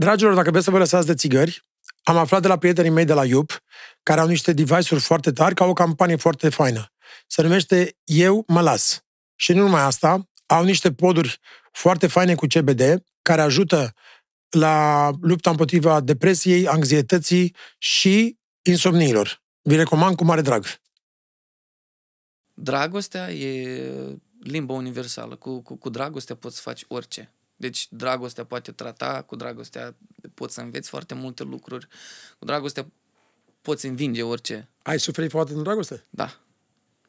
Dragilor, dacă vreți să vă lăsați de țigări, am aflat de la prietenii mei de la IUP, care au niște device-uri foarte tari, ca o campanie foarte faină. Se numește Eu mă las. Și nu numai asta, au niște poduri foarte faine cu CBD, care ajută la lupta împotriva depresiei, anxietății și insomniilor. Vi recomand cu mare drag. Dragostea e limba universală. Cu, cu, cu dragostea poți face orice. Deci dragostea poate trata, cu dragostea poți să înveți foarte multe lucruri, cu dragostea poți învinge orice. Ai suferit foarte din dragoste? Da.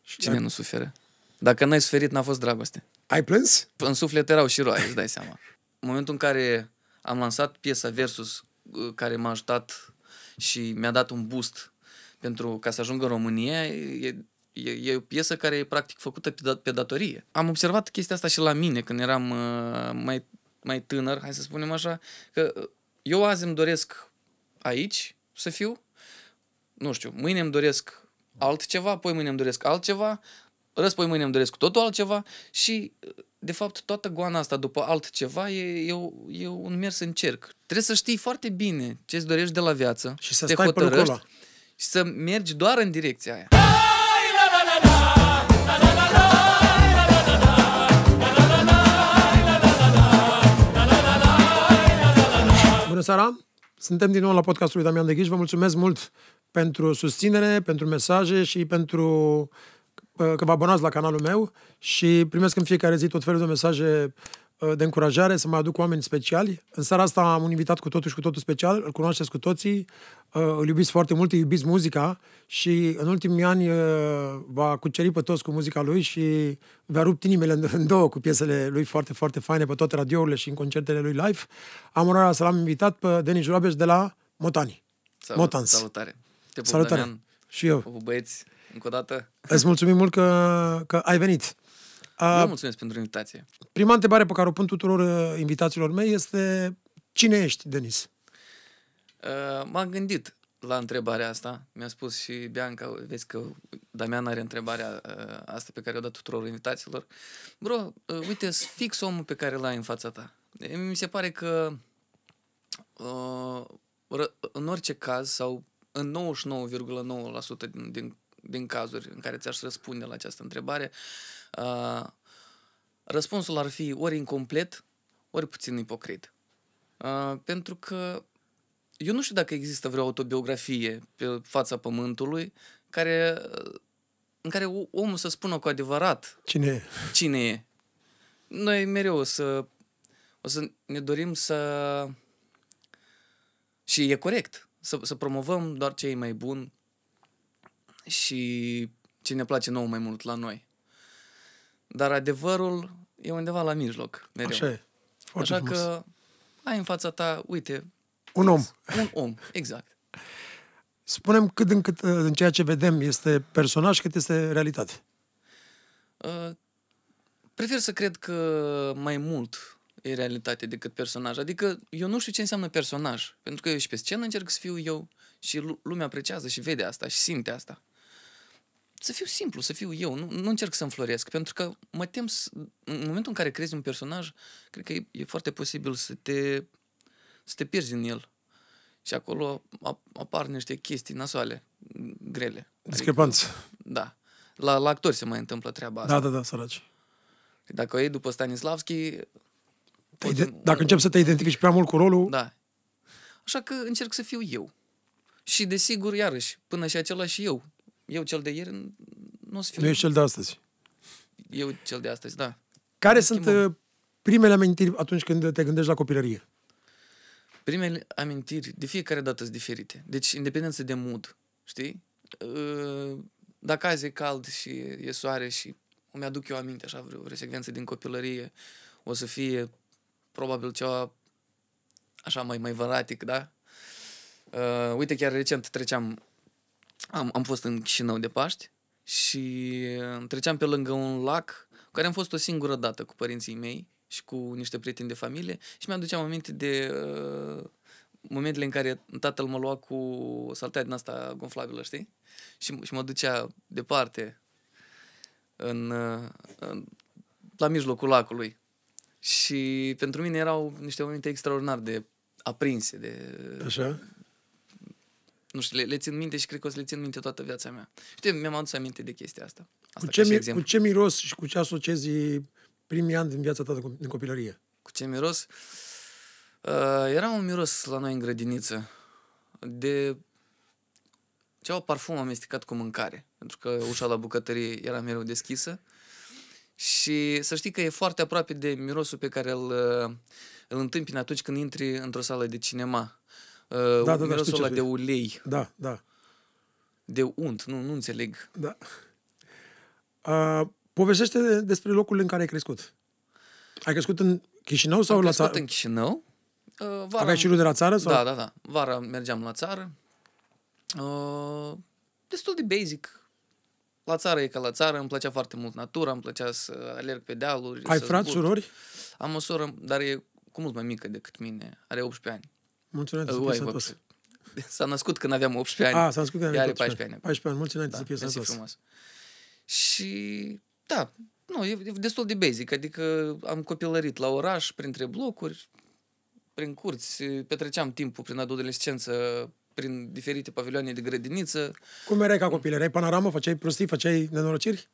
Și Cine ai... nu suferă? Dacă n-ai suferit, n-a fost dragoste. Ai plâns? În suflet erau și roaie, îți dai seama. În momentul în care am lansat piesa Versus, uh, care m-a ajutat și mi-a dat un boost pentru ca să ajung în România, e, e, e o piesă care e practic făcută pe, pe datorie. Am observat chestia asta și la mine când eram uh, mai mai tânăr, hai să spunem așa, că uh, eu azi îmi doresc aici să fiu, nu știu, mâine îmi doresc altceva, apoi mâine îmi doresc altceva, răspoi mâine îmi doresc totul altceva și, uh, de fapt, toată goana asta după altceva e, e, e un mers în cerc. Trebuie să știi foarte bine ce-ți dorești de la viață. Și să te stai hotărăști, Și să mergi doar în direcția aia. Bună seara! Suntem din nou la podcastul lui Damian Deghiș. Vă mulțumesc mult pentru susținere, pentru mesaje și pentru uh, că vă abonați la canalul meu și primesc în fiecare zi tot felul de mesaje Uh, de încurajare, să mai aduc oameni speciali. În seara asta am un invitat cu totul și cu totul special, îl cunoașteți cu toții, uh, îl iubiți foarte mult, iubiți muzica și în ultimii ani uh, va cuceri pe toți cu muzica lui și va rupt inimile în două cu piesele lui foarte, foarte faine pe toate radiourile și în concertele lui live. Am onoarea să l-am invitat pe Denis Jurabeș de la Motani. Salut, Motans. Salutare! Te Salutare! Damian. Și eu. băieți, încă o dată. Îți mulțumim mult că, că ai venit. Eu mulțumesc pentru invitație. Prima întrebare pe care o pun tuturor uh, invitațiilor mei este cine ești, Denis? Uh, m-am gândit la întrebarea asta. Mi-a spus și Bianca, vezi că Damian are întrebarea uh, asta pe care o dat tuturor invitațiilor. Bro, uite, fix omul pe care l-ai în fața ta. Mi se pare că în orice caz sau în 99,9% din, din, din cazuri în care ți-aș răspunde la această întrebare, uh, Uh, răspunsul ar fi ori incomplet, ori puțin ipocrit. Uh, pentru că eu nu știu dacă există vreo autobiografie pe fața pământului care, uh, în care omul să spună cu adevărat cine e. Cine e. Noi mereu o să, o să ne dorim să... Și e corect să, să promovăm doar ce e mai bun și ce ne place nou mai mult la noi. Dar adevărul e undeva la mijloc, mereu. Așa e. Foarte Așa frumos. că ai în fața ta, uite... Un om. Un om, exact. Spunem cât în cât în ceea ce vedem este personaj, cât este realitate. Uh, prefer să cred că mai mult e realitate decât personaj. Adică eu nu știu ce înseamnă personaj, pentru că eu și pe scenă încerc să fiu eu și lumea apreciază și vede asta și simte asta să fiu simplu, să fiu eu, nu, nu încerc să înfloresc, pentru că mă tem să, în momentul în care crezi un personaj, cred că e, e foarte posibil să te, să te pierzi în el. Și acolo apar niște chestii nasoale, grele. discrepanță. Adică, da. La, la actori se mai întâmplă treaba da, asta. Da, da, da, săraci. Dacă e după Stanislavski... Poți, ide- dacă încep să te identifici prea mult cu rolul... Da. Așa că încerc să fiu eu. Și desigur, iarăși, până și acela și eu eu cel de ieri nu o să fiu. Nu ești cel de astăzi. Eu cel de astăzi, da. Care sunt uh, primele amintiri atunci când te gândești la copilărie? Primele amintiri de fiecare dată sunt diferite. Deci, independență de mood, știi? Uh, dacă azi e cald și e soare și îmi aduc eu aminte așa vreo, resecvență secvență din copilărie, o să fie probabil ceva așa mai, mai văratic, da? Uh, uite, chiar recent treceam am, am fost în Chișinău de Paști și uh, treceam pe lângă un lac cu care am fost o singură dată cu părinții mei și cu niște prieteni de familie și mi-am aminte de uh, momentele în care tatăl mă lua cu saltea din asta gonflabilă, știi? Și, și mă ducea departe în, uh, în, la mijlocul lacului. Și pentru mine erau niște momente extraordinar de aprinse, de Așa? nu știu, le, le țin minte și cred că o să le țin minte toată viața mea. Știi, mi-am adus aminte de chestia asta. asta cu, ce mi- cu ce miros și cu ce asociezi primii ani din viața ta din copilărie? Cu ce miros? Uh, era un miros la noi în grădiniță de ceva parfum amestecat cu mâncare, pentru că ușa la bucătărie era mereu deschisă. Și să știi că e foarte aproape de mirosul pe care îl, uh, îl întâmpini atunci când intri într-o sală de cinema da, uh, da, da, da, ăla de ulei. Da, da. De unt, nu, nu înțeleg. Da. Uh, povestește despre locul în care ai crescut. Ai crescut în Chișinău sau la țară? în Chișinău. Uh, vara... Aveai șirul de la țară? Sau? Da, da, da. Vara mergeam la țară. Uh, destul de basic. La țară e ca la țară, îmi plăcea foarte mult natura, îmi plăcea să alerg pe dealuri. Ai frați, surori? Am o soră, dar e cu mult mai mică decât mine, are 18 ani. Mulțumesc despre piesa ta. S-a născut când aveam 18 ani. A, ah, s-a născut când aveam 18 14 ani. 14 ani, mulțumesc da, despre piesa frumos. Și, da, nu, e, destul de basic, adică am copilărit la oraș, printre blocuri, prin curți, petreceam timpul prin adolescență prin diferite pavilioane de grădiniță. Cum erai ca copil? Erai panoramă? Făceai prostii? Făceai nenorociri?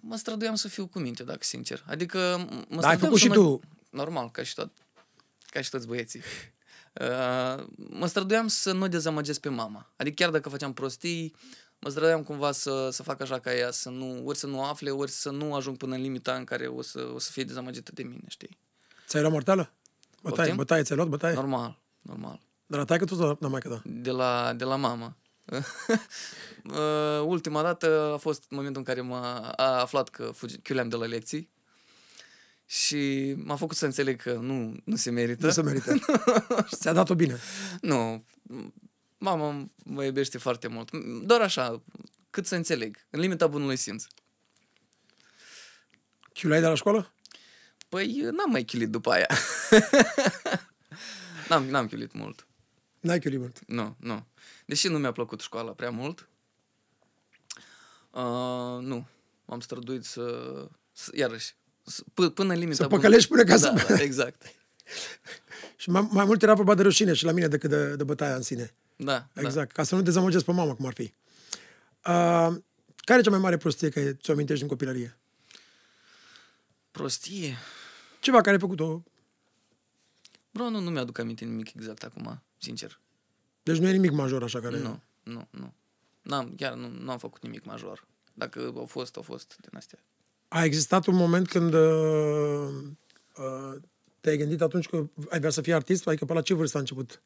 Mă străduiam să fiu cu minte, dacă sincer. Adică mă da, ai făcut și mă... tu. Normal, ca și tot. Ca și toți băieții mă străduiam să nu dezamăgesc pe mama. Adică chiar dacă făceam prostii, mă străduiam cumva să, să fac așa ca ea, să nu, ori să nu afle, ori să nu ajung până în limita în care o să, o să fie dezamăgită de mine, știi? Ți-ai luat mortală? Bătaie, Optim? bătaie, ți-ai luat bătaie? Normal, normal. De la taică tu sau la maică da? De la, de la mama. Uh, ultima dată a fost momentul în care m-a a aflat că fuge, chiuleam de la lecții și m-a făcut să înțeleg că nu, nu se merită. Nu se merită. Ți-a dat-o bine. Nu. Mama mă iubește foarte mult. Doar așa, cât să înțeleg. În limita bunului simț. Chiulai de la școală? Păi n-am mai chilit după aia. n-am, n-am chilit mult. N-ai chilit mult? Nu, nu. Deși nu mi-a plăcut școala prea mult, uh, nu. M-am străduit să... să iarăși, până în limita... Să păcălești până ca da, să... Da, exact. și mai, mai mult era vorba de rușine și la mine decât de, de bătaia în sine. Da, da. Exact, da. ca să nu dezamăgesc pe mama, cum ar fi. Uh, care e cea mai mare prostie care ți-o amintești din copilărie? Prostie? Ceva care ai făcut-o. Bro, nu, nu mi-aduc aminte nimic exact acum, sincer. Deci nu e nimic major așa care... Nu, nu, nu. N-am, chiar nu, nu am făcut nimic major. Dacă au fost, au fost din astea a existat un moment când uh, uh, te-ai gândit atunci că ai vrea să fii artist? Adică pe la ce vârstă a început?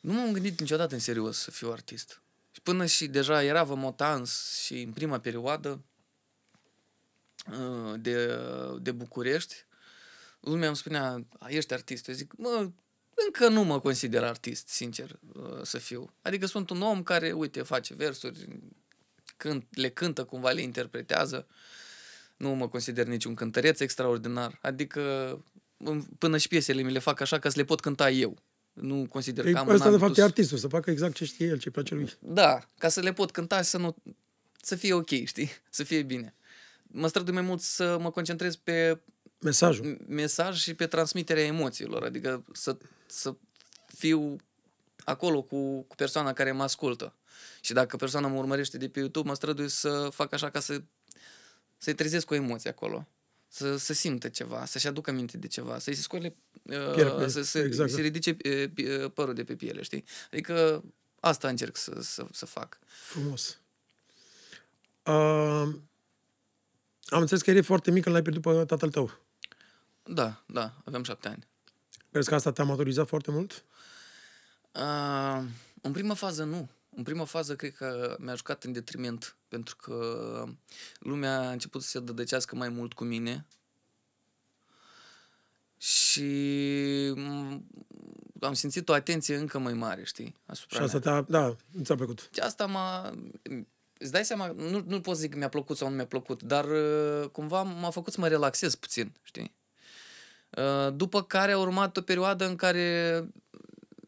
Nu m-am gândit niciodată în serios să fiu artist. Și până și deja era Vămotans și în prima perioadă uh, de, de București, lumea îmi spunea, ești artist. Eu zic, mă, încă nu mă consider artist, sincer uh, să fiu. Adică sunt un om care, uite, face versuri, cânt, le cântă cumva, le interpretează. Nu mă consider niciun cântăreț extraordinar. Adică până și piesele mi le fac așa ca să le pot cânta eu. Nu consider e, că am Asta de fapt dus... e artistul, să facă exact ce știe el, ce place lui. Da, ca să le pot cânta să nu... să fie ok, știi? Să fie bine. Mă strădui mai mult să mă concentrez pe Mesajul. Mesaj și pe transmiterea emoțiilor, adică să, să fiu acolo cu, cu persoana care mă ascultă. Și dacă persoana mă urmărește de pe YouTube, mă strădui să fac așa ca să, să-i trezesc cu emoție acolo. Să, să simtă ceva, să-și aducă minte de ceva, să-i se scoale, uh, să, să exact. se ridice uh, uh, părul de pe piele, știi? Adică asta încerc să, să, să fac. Frumos. Uh, am înțeles că erai foarte mic când l-ai pierdut pe tatăl tău. Da, da, aveam șapte ani. Crezi că asta te-a maturizat foarte mult? Uh, în prima fază nu. În prima fază, cred că mi-a jucat în detriment, pentru că lumea a început să se dădăcească mai mult cu mine și am simțit o atenție încă mai mare, știi, asupra Și asta ta, da, ți-a plăcut. Asta m-a... Îți dai seama, nu, nu pot zic că mi-a plăcut sau nu mi-a plăcut, dar uh, cumva m-a făcut să mă relaxez puțin, știi? Uh, după care a urmat o perioadă în care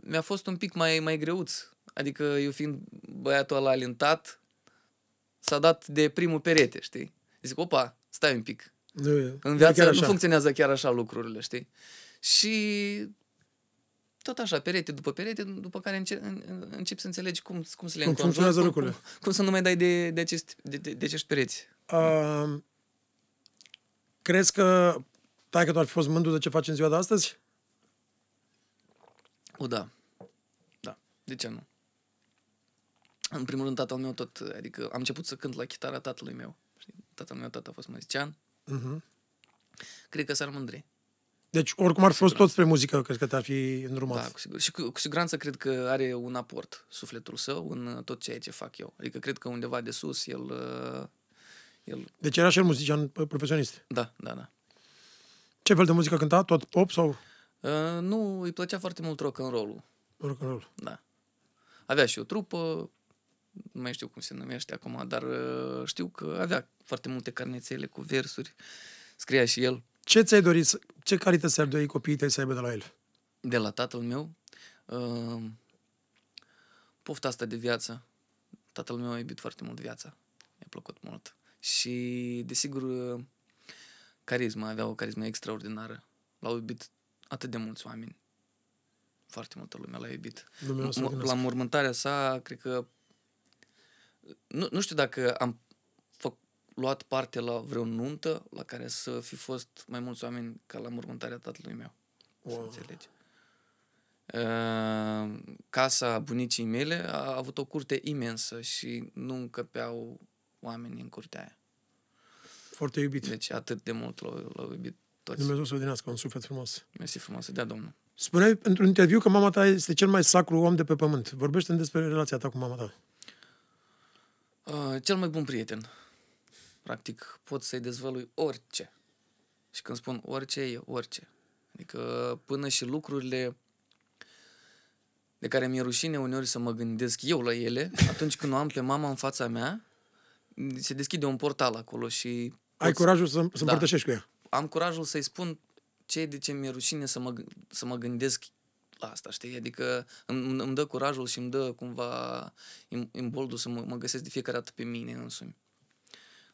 mi-a fost un pic mai, mai greuț Adică eu fiind băiatul ăla alintat, s-a dat de primul perete, știi? Zic, opa, stai un pic. Nu, în viață nu funcționează chiar așa lucrurile, știi? Și tot așa, perete după perete, după care înce- în, începi să înțelegi cum, cum să le cum funcționează cum, lucrurile. Cum, cum să nu mai dai de, de, acest, de, de, de acești pereți. Uh, crezi că tai că tu ar fi fost mândru de ce faci în ziua de astăzi? O, da. Da. De ce nu? În primul rând, tatăl meu tot, adică am început să cânt la chitara tatălui meu. Știi? Tatăl meu, tată a fost muzician. Uh-huh. Cred că s-ar mândri. Deci, oricum ar fi fost tot spre muzică, cred că te-ar fi îndrumat. Da, cu siguranță. Și cu, cu siguranță cred că are un aport sufletul său în uh, tot ceea ce fac eu. Adică cred că undeva de sus el... Uh, el... Deci era și el muzician uh, profesionist. Da, da, da. Ce fel de muzică cânta? Tot pop sau... Uh, nu, îi plăcea foarte mult rock and rolul. Rock and roll. Da. Avea și o trupă, nu mai știu cum se numește acum, dar uh, știu că avea foarte multe carnețele cu versuri, scria și el. Ce ți-ai dorit, ce ce calități ar dori copiii tăi să aibă de la el? De la tatăl meu? Uh, pofta asta de viață. Tatăl meu a iubit foarte mult viața. Mi-a plăcut mult. Și, desigur, carisma, avea o carismă extraordinară. L-au iubit atât de mulți oameni. Foarte multă lume l-a iubit. La mormântarea sa, cred că nu, nu știu dacă am făc, luat parte la vreo nuntă la care să fi fost mai mulți oameni ca la mormântarea tatălui meu. Wow. Să înțelegi. Uh, casa bunicii mele a avut o curte imensă și nu încăpeau oamenii în curtea aia. Foarte iubit. Deci atât de mult l-au, l-au iubit toți. Dumnezeu să odinească un suflet frumos. Mersi frumos, da, Domnul. Spuneai într-un interviu că mama ta este cel mai sacru om de pe pământ. Vorbește despre relația ta cu mama ta. Uh, cel mai bun prieten. Practic, pot să-i dezvălui orice. Și când spun orice, e orice. Adică până și lucrurile de care mi-e rușine uneori să mă gândesc eu la ele, atunci când o am pe mama în fața mea, se deschide un portal acolo și... Ai curajul să, să da, cu ea. Am curajul să-i spun ce de ce mi-e rușine să mă, să mă gândesc asta, știi? Adică îmi, îmi dă curajul și îmi dă cumva imboldul să mă, mă găsesc de fiecare dată pe mine însumi.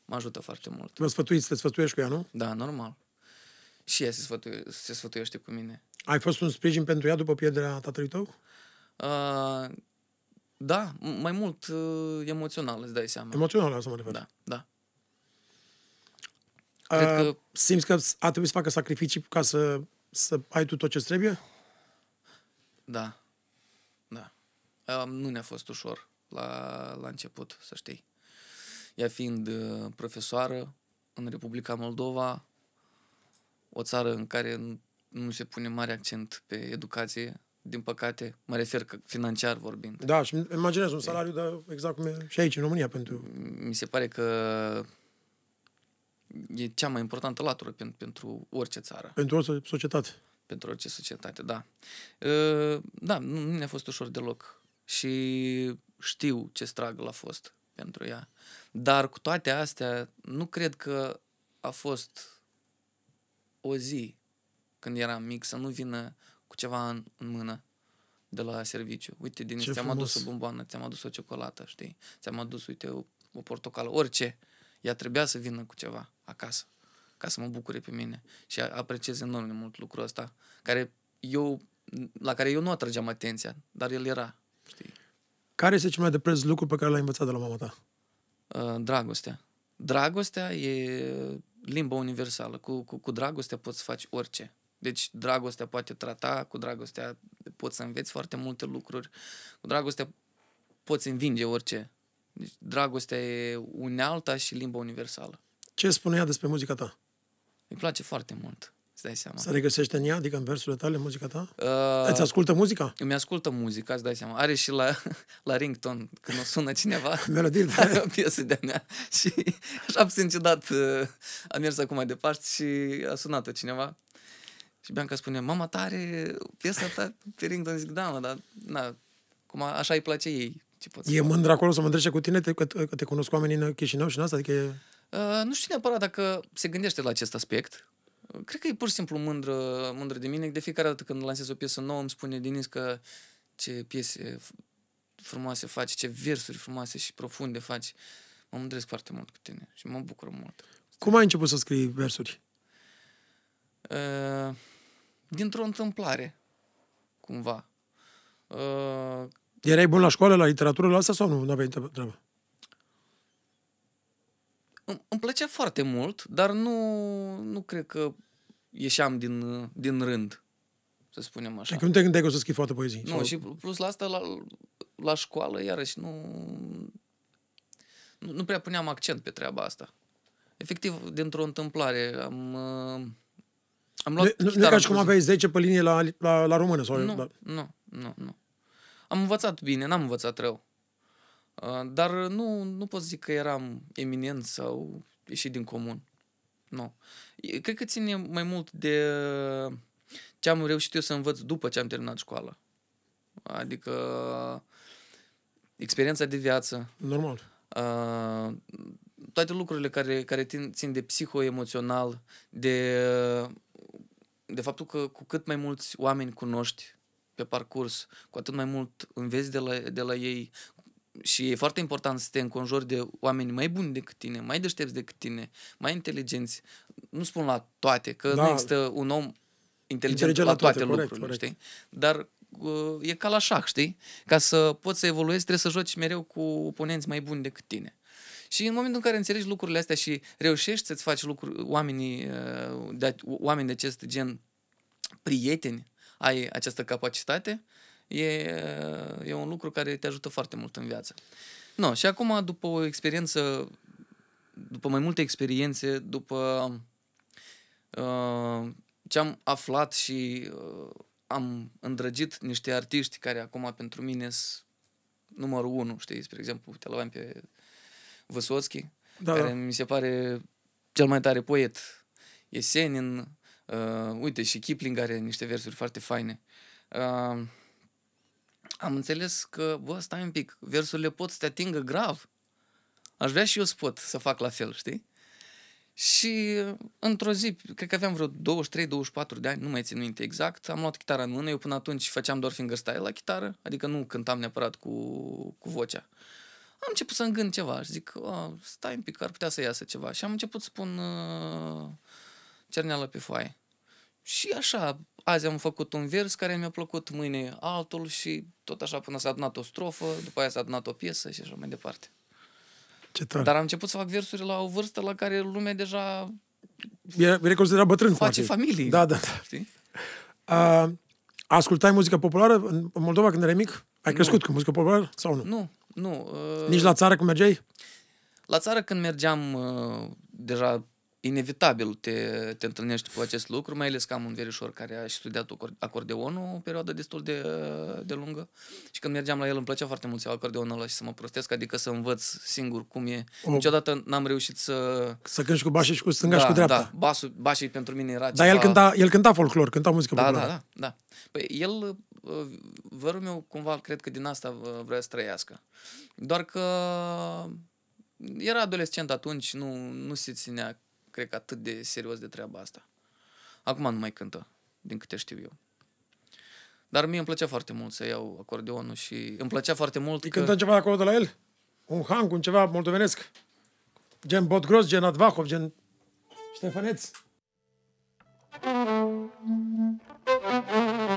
Mă ajută foarte mult. Mă sfătuiți, te sfătuiești cu ea, nu? Da, normal. Și ea se, sfătuie, se sfătuiește cu mine. Ai fost un sprijin pentru ea după pierderea tatălui tău? Uh, da, mai mult uh, emoțional, îți dai seama. Emoțional, să mă refer. Da, da. Cred uh, că... Simți că a trebuit să facă sacrificii ca să, să ai tu tot ce trebuie? Da. Da. Nu ne-a fost ușor la, la început, să știi. Ea fiind uh, profesoară în Republica Moldova, o țară în care nu se pune mare accent pe educație, din păcate, mă refer că financiar vorbind. Da, și imaginez un salariu, dar exact cum e și aici, în România, pentru... Mi se pare că e cea mai importantă latură pentru, pentru orice țară. Pentru orice societate pentru orice societate, da. Ă, da, nu ne-a fost ușor deloc și știu ce stragul a fost pentru ea. Dar cu toate astea, nu cred că a fost o zi când eram mic să nu vină cu ceva în, în mână de la serviciu. Uite, din Ce ți-am adus o bomboană, ți-am adus o ciocolată, știi? Ți-am adus, uite, o, o portocală, orice. Ea trebuia să vină cu ceva acasă ca să mă bucure pe mine. Și apreciez enorm de mult lucrul ăsta, care eu, la care eu nu atrageam atenția, dar el era. Știi? Care este cel mai de preț lucru pe care l-ai învățat de la mama ta? Uh, dragostea. Dragostea e limba universală. Cu, cu, cu dragostea poți să faci orice. Deci dragostea poate trata, cu dragostea poți să înveți foarte multe lucruri, cu dragostea poți învinge orice. Deci dragostea e unealta și limba universală. Ce spune ea despre muzica ta? Îi place foarte mult. Îți dai seama. Se regăsește în ea, adică în versurile tale, muzica ta? Uh, îți ascultă muzica? Îmi ascultă muzica, îți dai seama. Are și la, la rington, când o sună cineva, Melodie, da. are o piesă de-a mea. Și așa dat, uh, am mers acum mai departe și a sunat-o cineva. Și Bianca spune, mama ta are piesa ta pe rington. Zic, da, mă, dar na, cum așa îi place ei. Ce pot e mândră acolo să mă cu tine, te, că, că te cunosc oamenii în Chișinău și în asta? Adică e... Ă, nu știu neapărat dacă se gândește la acest aspect. Cred că e pur și simplu mândră, mândră de mine. De fiecare dată când lansez o piesă nouă îmi spune Denis că ce piese frumoase faci, ce versuri frumoase și profunde faci. Mă mândresc foarte mult cu tine și mă bucur mult. Cum ai început să scrii versuri? Ă, dintr-o întâmplare, cumva. Ă, Erai bun la școală, la literatură, la asta sau nu? Nu aveai treabă? Îmi plăcea foarte mult, dar nu, nu cred că ieșeam din, din rând, să spunem așa. Deci nu te gândeai că o să scrii foarte poezii. Nu, sau... și plus la asta, la, la școală, iarăși, nu, nu, nu prea puneam accent pe treaba asta. Efectiv, dintr-o întâmplare, am... Am luat nu, nu ca și cum aveai 10 pe linie la, la, la română? Sau nu, la... Da. nu, nu, nu. Am învățat bine, n-am învățat rău. Uh, dar nu, nu pot zic că eram eminent sau ieșit din comun. Nu. Cred că ține mai mult de ce am reușit eu să învăț după ce am terminat școala. Adică uh, experiența de viață. Normal. A, uh, toate lucrurile care, care țin de psihoemoțional, de, de faptul că cu cât mai mulți oameni cunoști pe parcurs, cu atât mai mult înveți de la, de la ei, și e foarte important să te înconjori de oameni mai buni decât tine, mai deștepți decât tine, mai inteligenți. Nu spun la toate, că da. nu există un om inteligent, inteligent la toate, toate corect, lucrurile, corect. știi? Dar uh, e ca la șah, știi? Ca să poți să evoluezi, trebuie să joci mereu cu oponenți mai buni decât tine. Și în momentul în care înțelegi lucrurile astea și reușești să-ți faci lucruri, oamenii, uh, oameni de acest gen prieteni, ai această capacitate, uh, E, e un lucru care te ajută foarte mult în viață. No, și acum, după o experiență, după mai multe experiențe, după uh, ce am aflat și uh, am îndrăgit niște artiști care acum pentru mine sunt numărul unu, știi, spre exemplu, te luam pe Văsoțchi, da, care mi se pare cel mai tare poet. Esenin, uh, uite, și Kipling are niște versuri foarte faine. Uh, am înțeles că, bă, stai un pic, versurile pot să te atingă grav. Aș vrea și eu să pot să fac la fel, știi? Și într-o zi, cred că aveam vreo 23-24 de ani, nu mai țin minte exact, am luat chitara în mână, eu până atunci făceam doar fingerstyle la chitară, adică nu cântam neapărat cu, cu vocea. Am început să-mi gând ceva și zic, stai un pic, ar putea să iasă ceva. Și am început să pun uh, cerneală pe foaie. Și așa, azi am făcut un vers care mi-a plăcut, mâine altul și tot așa până s-a adunat o strofă, după aia s-a adunat o piesă și așa mai departe. Ce tare. Dar am început să fac versuri la o vârstă la care lumea deja... E reconsiderat bătrân. Face poate. familie. Da, da, da. Știi? A, ascultai muzica populară în Moldova când erai mic? Ai crescut nu. cu muzica populară sau nu? Nu, nu. Uh... Nici la uh, țară când mergeai? La țară când mergeam, uh, deja inevitabil te, te întâlnești cu acest lucru, mai ales că am un verișor care a studiat acordeonul o perioadă destul de, de lungă și când mergeam la el îmi plăcea foarte mult să iau acordeonul ăla și să mă prostesc, adică să învăț singur cum e. O... Niciodată n-am reușit să... Să cânti cu bașii și cu stânga da, și cu dreapta. Da, basul, bașii pentru mine era Dar ceva... el cânta, el cânta folclor, cânta muzică da, populară. Da, da, da. Păi el, uh, vărul meu, cumva, cred că din asta uh, vrea să trăiască. Doar că era adolescent atunci, nu, nu se ținea cred că atât de serios de treaba asta. Acum nu mai cântă, din câte știu eu. Dar mie îmi plăcea foarte mult să iau acordeonul și îmi plăcea foarte mult Îi că... cânta ceva acolo de la el? Un hang, un ceva moldovenesc? Gen Botgros, gen Advahov, gen Ștefăneț? Thank you.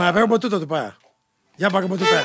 Vai, vai, botou todo, pá. Já paga, botou pé.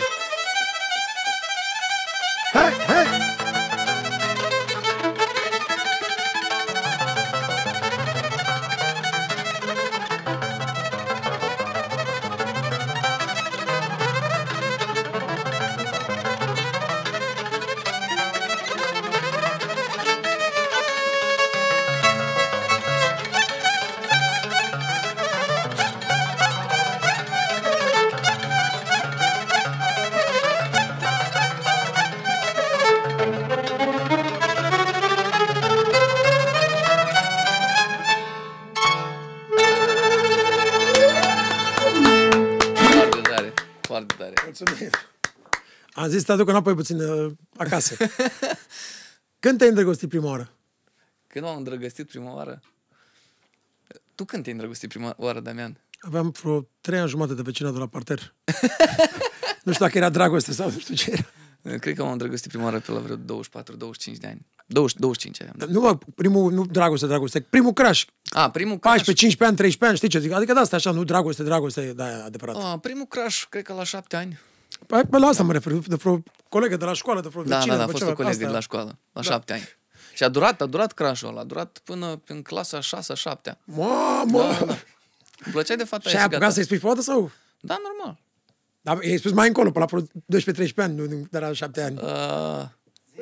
zis să te aduc înapoi puțin uh, acasă. când te-ai îndrăgostit prima oară? Când m-am îndrăgostit prima oară? Tu când te-ai îndrăgostit prima oară, Damian? Aveam vreo trei ani jumate de vecină de la parter. nu știu dacă era dragoste sau nu știu ce era. Cred că m-am îndrăgostit prima oară pe la vreo 24-25 de ani. 20, 25 aveam. Da. Nu, primul, nu dragoste, dragoste, primul crash. A, primul crash. 14, 15 ani, 13 ani, știi ce zic? Adică da, asta așa, nu dragoste, dragoste, da, adevărat. A, primul crash, cred că la 7 ani. Păi, Pe la asta mă refer, de vreo colegă de la școală, de vreo da, vecină. Da, da, a fost ceva, o colegă asta... de la școală, la da. șapte ani. Și a durat, a durat crash-ul ăla, a durat până în clasa 6-7. Mamă! Da, da, Îmi plăcea de fata Și ai apucat să-i spui fata sau? Da, normal. Dar i-ai spus mai încolo, până la 12-13 ani, nu de la 7 ani. Uh,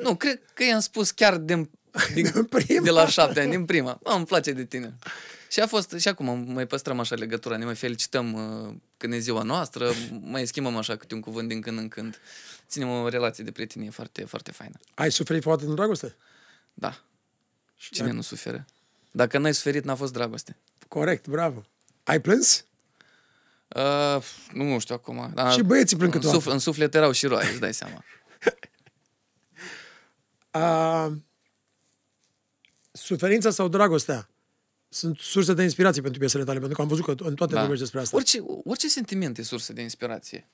nu, cred că i-am spus chiar din, din, din prima. de la 7 ani, din prima. Mă, îmi place de tine. Și a fost, și acum mai păstrăm așa legătura, ne mai felicităm uh, când e ziua noastră, mai schimbăm așa câte un cuvânt din când în când. Ținem o relație de prietenie foarte, foarte faină. Ai suferit foarte din dragoste? Da. Și Cine dacă... nu suferă? Dacă n-ai suferit, n-a fost dragoste. Corect, bravo. Ai plâns? Uh, nu știu acum. Dar și băieții plâng În, suf- în suflet erau și roaie, îți dai seama. uh, suferința sau dragostea? sunt surse de inspirație pentru piesele tale, pentru că am văzut că în toate da. despre asta. Orice, orice sentiment e sursă de inspirație.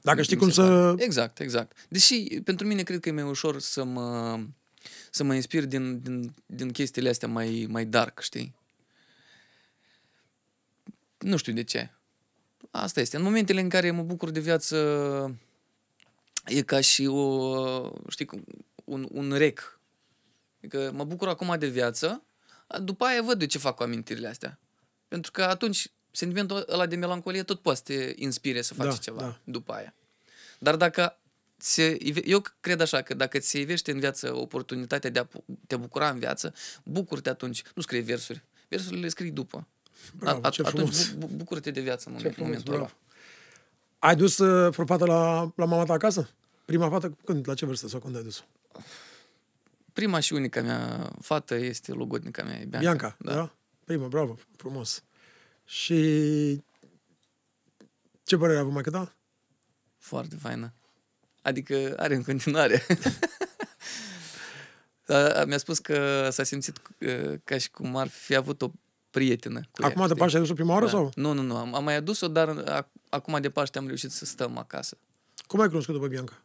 Dacă știi cum să... Exact, exact. Deși pentru mine cred că e mai ușor să mă, să mă inspir din, din, din chestiile astea mai, mai dark, știi? Nu știu de ce. Asta este. În momentele în care mă bucur de viață, e ca și o, știi, un, un rec. Adică mă bucur acum de viață, după aia văd de ce fac cu amintirile astea. Pentru că atunci sentimentul ăla de melancolie tot poate să te inspire să faci da, ceva da. după aia. Dar dacă se, eu cred așa că dacă ți se ivește în viață oportunitatea de a te bucura în viață, bucur-te atunci. Nu scrie versuri. Versurile le scrii după. Bravo, a, a, atunci bucură-te de viață în ce momentul frumos, ăla. Ai dus uh, vreo fată la, la mama ta acasă? Prima fată când? La ce vârstă sau când ai dus-o? prima și unica mea fată este logodnica mea, e Bianca. Bianca, da? da? Prima, bravo, frumos. Și ce părere a mai maică Foarte faină. Adică are în continuare. mi-a spus că s-a simțit uh, ca și cum ar fi avut o prietenă. Cu acum ea, de Paște ai dus-o prima oară da. sau? Nu, nu, nu. Am, mai adus-o, dar acum de Paște am reușit să stăm acasă. Cum ai cunoscut după Bianca?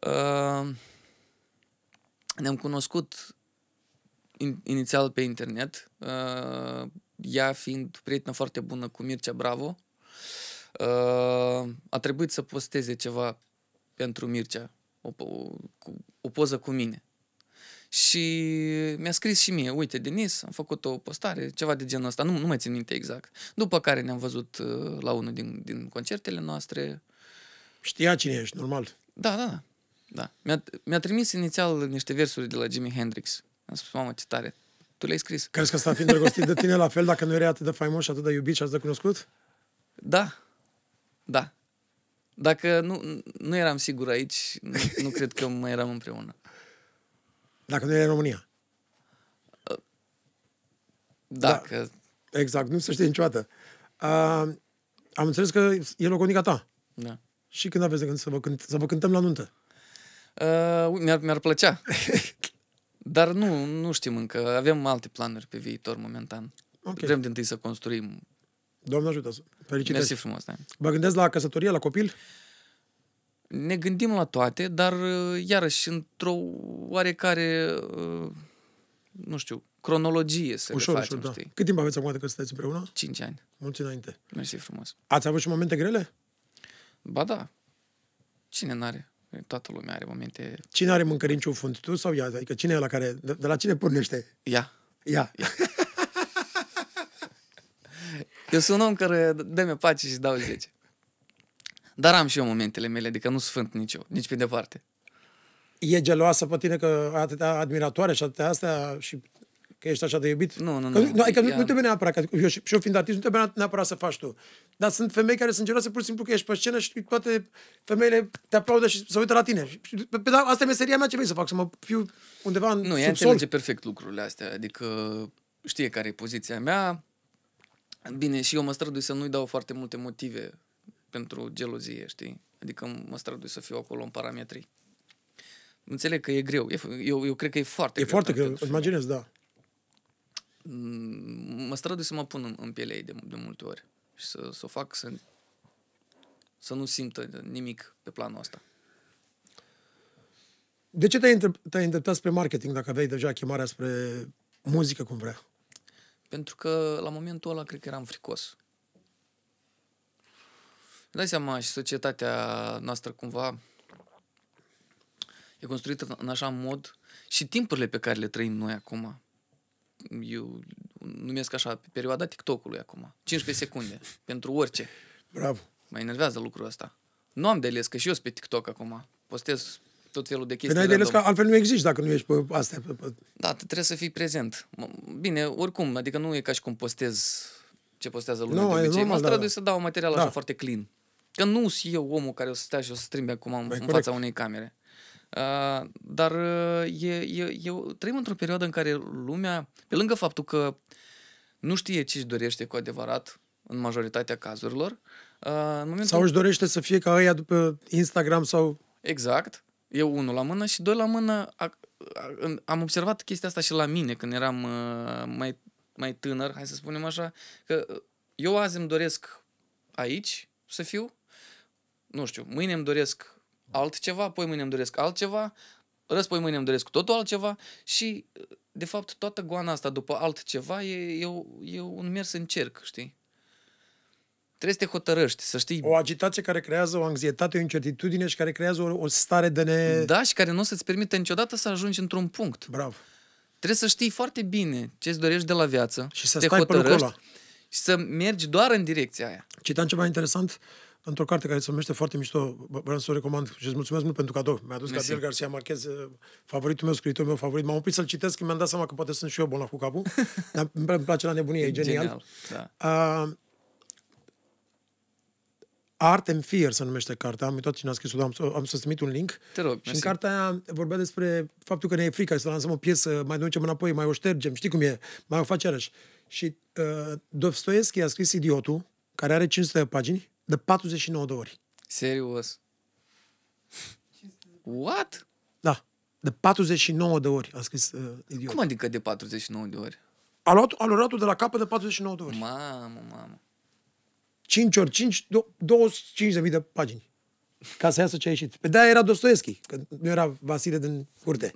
Uh, ne-am cunoscut in, inițial pe internet, uh, ea fiind prietenă foarte bună cu Mircea Bravo, uh, a trebuit să posteze ceva pentru Mircea, o, o, o poză cu mine. Și mi-a scris și mie, uite, Denis, am făcut o postare, ceva de genul ăsta, nu, nu mai țin minte exact. După care ne-am văzut uh, la unul din, din concertele noastre. Știa cine ești, normal. Da, da, da. Da. Mi-a, mi-a trimis inițial niște versuri de la Jimi Hendrix. Am spus, mamă, ce tare. Tu le-ai scris. Crezi că s a fi îndrăgostit de tine la fel dacă nu erai atât de faimos și atât de iubit și atât de cunoscut? Da. Da. Dacă nu, nu eram sigur aici, nu, nu cred că mai eram împreună. Dacă nu era în România? Dacă... Uh, da, da. exact, nu se știe niciodată. Uh, am înțeles că e locodnica ta. Da. Și când aveți de gând să vă, cânt, să vă cântăm la nuntă? Uh, mi-ar, mi-ar plăcea. Dar nu, nu știm încă. Avem alte planuri pe viitor momentan. Okay. Vrem din tâi să construim. Doamne ajută să felicitări. Mersi frumos, da. Vă gândesc la căsătorie, la copil? Ne gândim la toate, dar uh, iarăși într-o oarecare, uh, nu știu, cronologie să ușor, le facem, ușor, da. știi? Cât timp aveți acum de că sunteți împreună? Cinci ani. Mulți înainte. Mersi frumos. Ați avut și momente grele? Ba da. Cine n-are? Toată lumea are momente... Cine are mâncărinciul fund? Tu sau ea? Adică cine e la care... De, de la cine pornește? Ia. Ia. eu sunt un om care dă-mi pace și dau 10. Dar am și eu momentele mele, adică nu sunt nici eu, nici pe departe. E geloasă pe tine că atâtea admiratoare și atâtea astea și că ești așa de iubit. Nu, nu, nu. Că, nu adică nu, nu trebuie neapărat, că adică eu, și eu fiind artist, nu trebuie neapărat să faci tu. Dar sunt femei care sunt geloase pur și simplu că ești pe scenă și toate femeile te aplaudă și se uită la tine. Pe, pe, da, asta e meseria mea ce vrei să fac, să mă fiu undeva în Nu, subsol. ea înțelege perfect lucrurile astea, adică știe care e poziția mea. Bine, și eu mă strădui să nu-i dau foarte multe motive pentru gelozie, știi? Adică mă strădui să fiu acolo în parametrii. Înțeleg că e greu. E, eu, eu cred că e foarte e greu. E foarte greu, imaginez, da mă strădui să mă pun în, în pielea ei de, de multe ori și să, să o fac să, să nu simtă nimic pe planul ăsta. De ce te-ai, te îndreptat spre marketing dacă aveai deja chemarea spre muzică cum vrea? Pentru că la momentul ăla cred că eram fricos. Dai seama și societatea noastră cumva e construită în așa mod și timpurile pe care le trăim noi acum eu numesc așa perioada TikTok-ului acum. 15 secunde pentru orice. Bravo. Mă enervează lucrul ăsta. Nu am de ales, că și eu sunt pe TikTok acum. Postez tot felul de păi chestii. Păi de ales că altfel nu există dacă nu ești pe astea. Pe, pe... Da, trebuie să fii prezent. Bine, oricum, adică nu e ca și cum postez ce postează lumea no, de obicei. Normal, mă da, strădui da, să dau material da. așa foarte clean. Că nu sunt eu omul care o să stea și o să strimbe acum Băi, în păi corect. fața unei camere dar e, e, eu trăim într-o perioadă în care lumea, pe lângă faptul că nu știe ce își dorește cu adevărat în majoritatea cazurilor, în momentul... sau își dorește să fie ca aia după Instagram sau... Exact. E unul la mână și doi la mână am observat chestia asta și la mine când eram mai, mai tânăr, hai să spunem așa, că eu azi îmi doresc aici să fiu, nu știu, mâine îmi doresc altceva, poi mâine îmi doresc altceva, răspoi mâine îmi doresc cu totul altceva și, de fapt, toată goana asta după altceva e, e, e un mers în cerc, știi? Trebuie să te hotărăști, să știi... O agitație care creează o anxietate, o incertitudine și care creează o, o stare de ne... Da, și care nu o să-ți permite niciodată să ajungi într-un punct. Bravo. Trebuie să știi foarte bine ce-ți dorești de la viață. Și să te stai hotărăști pe și să mergi doar în direcția aia. Citam ceva interesant. Uh, într-o carte care se numește foarte mișto, vreau să o recomand și îți mulțumesc mult pentru cadou. Mi-a adus Gabriel Garcia Marquez, uh, favoritul meu, scriitorul meu favorit. M-am oprit să-l citesc, mi-am dat seama că poate sunt și eu bolnav cu capul, dar îmi place la nebunie, e genial. genial da. uh, Art and Fear se numește cartea, am uitat cine a scris-o, am, am să-ți trimit un link. Te rog, Și mersi. în cartea aia vorbea despre faptul că ne e frică să lansăm o piesă, mai ducem înapoi, mai o ștergem, știi cum e, mai o faci iarăși. Și uh, Dostoevski a scris Idiotul, care are 500 de pagini, de 49 de ori. Serios? What? Da. De 49 de ori a scris uh, idiot. Cum adică de 49 de ori? A luat, a luat de la capăt de 49 de ori. Mamă, mamă. 5 ori 5, 25 de pagini. Ca să iasă ce a ieșit. Pe de era Dostoevski, că nu era Vasile din curte.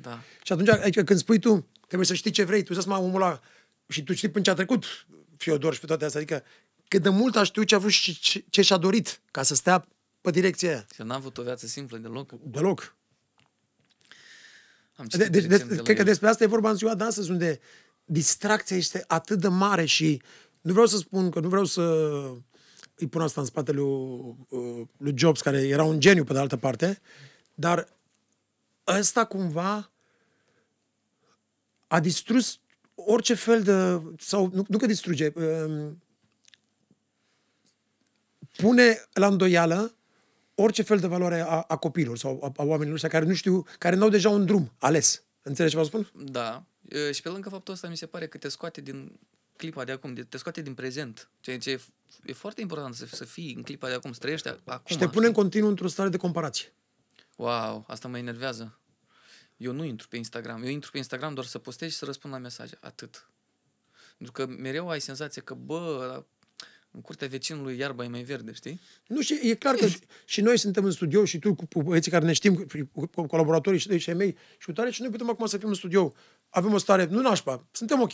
Da. Și atunci, adică, când spui tu, trebuie să știi ce vrei, tu să mă omul ăla, și tu știi până ce a trecut Fiodor și pe toate astea, adică cât de mult a știut ce a vrut și ce, ce și-a dorit ca să stea pe direcția aia. Și n-a avut o viață simplă deloc. Deloc. Am de, de, de, de cred că despre asta e vorba în ziua de astăzi, unde distracția este atât de mare și nu vreau să spun că nu vreau să îi pun asta în spatele lui, uh, lui Jobs, care era un geniu pe de altă parte, dar ăsta cumva a distrus orice fel de, sau nu, nu că distruge, um, pune la îndoială orice fel de valoare a, a copilor sau a, a oamenilor ăștia care nu știu, care nu au deja un drum ales. Înțelegi ce vă spun? Da. E, și pe lângă faptul ăsta mi se pare că te scoate din clipa de acum, de, te scoate din prezent. Ceea ce e, e foarte important să, să fii în clipa de acum, să trăiești acum. Și te pune în continuu într-o stare de comparație. Wow, asta mă enervează. Eu nu intru pe Instagram. Eu intru pe Instagram doar să postez și să răspund la mesaje. Atât. Pentru că mereu ai senzația că, bă, în curtea vecinului iarba e mai verde, știi? Nu, și e clar că și noi suntem în studio și tu cu băieții care ne știm, cu colaboratorii și, și mei și cu tare și noi putem acum să fim în studio. Avem o stare, nu nașpa, suntem ok,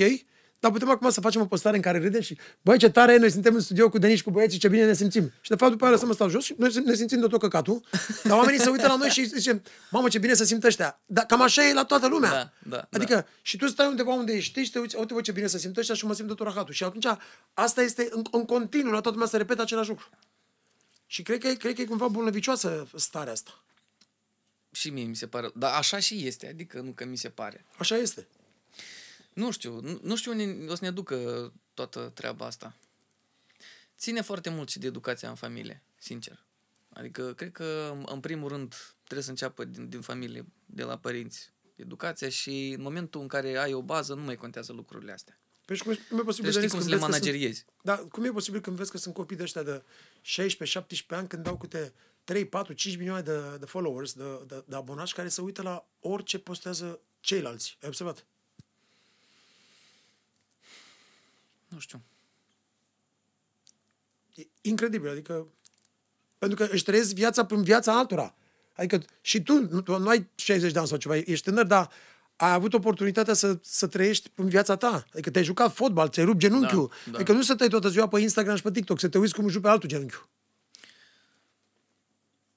dar putem acum să facem o postare în care râdem și, băi, ce tare noi suntem în studio cu Denis cu băieții, ce bine ne simțim. Și de fapt după aia lăsăm asta jos și noi ne simțim de tot căcatul. Dar oamenii se uită la noi și zice, mamă, ce bine se simt ăștia. Dar cam așa e la toată lumea. Da, da, da. adică da. și tu stai undeva unde ești și te uiți, uite, bă, ce bine se simt ăștia și mă simt de tot rahatul. Și atunci asta este în, în continuu, la toată lumea se repetă același lucru. Și cred că, cred că e cumva bolnăvicioasă starea asta. Și mie mi se pare. Dar așa și este, adică nu că mi se pare. Așa este. Nu știu, nu știu unde o să ne ducă toată treaba asta. Ține foarte mult și de educația în familie, sincer. Adică, cred că, în primul rând, trebuie să înceapă din, din familie, de la părinți, educația și în momentul în care ai o bază, nu mai contează lucrurile astea. Păi cum, cum e deci posibil deci, știi cum să le manageriezi. Sunt, da, cum e posibil când vezi că sunt copii de ăștia de 16-17 ani când dau câte 3, 4, 5 milioane de, de followers, de, de, de abonați care se uită la orice postează ceilalți. Ai observat? nu știu. E incredibil, adică, pentru că își trăiesc viața prin viața altora. Adică și tu, nu, tu nu ai 60 de ani sau ceva, ești tânăr, dar ai avut oportunitatea să, să trăiești în viața ta. Adică te-ai jucat fotbal, ți-ai rupt genunchiul. Da, da. Adică nu să te toată ziua pe Instagram și pe TikTok, să te uiți cum își pe altul genunchiul.